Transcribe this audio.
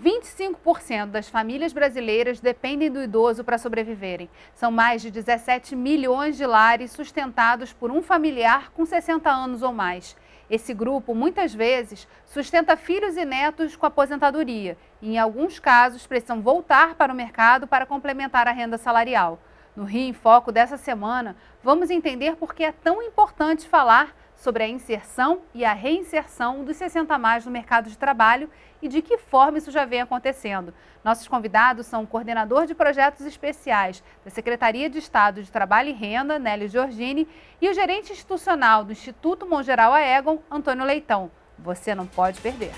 25% das famílias brasileiras dependem do idoso para sobreviverem. São mais de 17 milhões de lares sustentados por um familiar com 60 anos ou mais. Esse grupo, muitas vezes, sustenta filhos e netos com aposentadoria e, em alguns casos, precisam voltar para o mercado para complementar a renda salarial. No Rio em Foco dessa semana, vamos entender por que é tão importante falar sobre a inserção e a reinserção dos 60 mais no mercado de trabalho e de que forma isso já vem acontecendo. Nossos convidados são o coordenador de projetos especiais da Secretaria de Estado de Trabalho e Renda, Nélio Giorgini, e o gerente institucional do Instituto Mongeral Aegon, Antônio Leitão. Você não pode perder.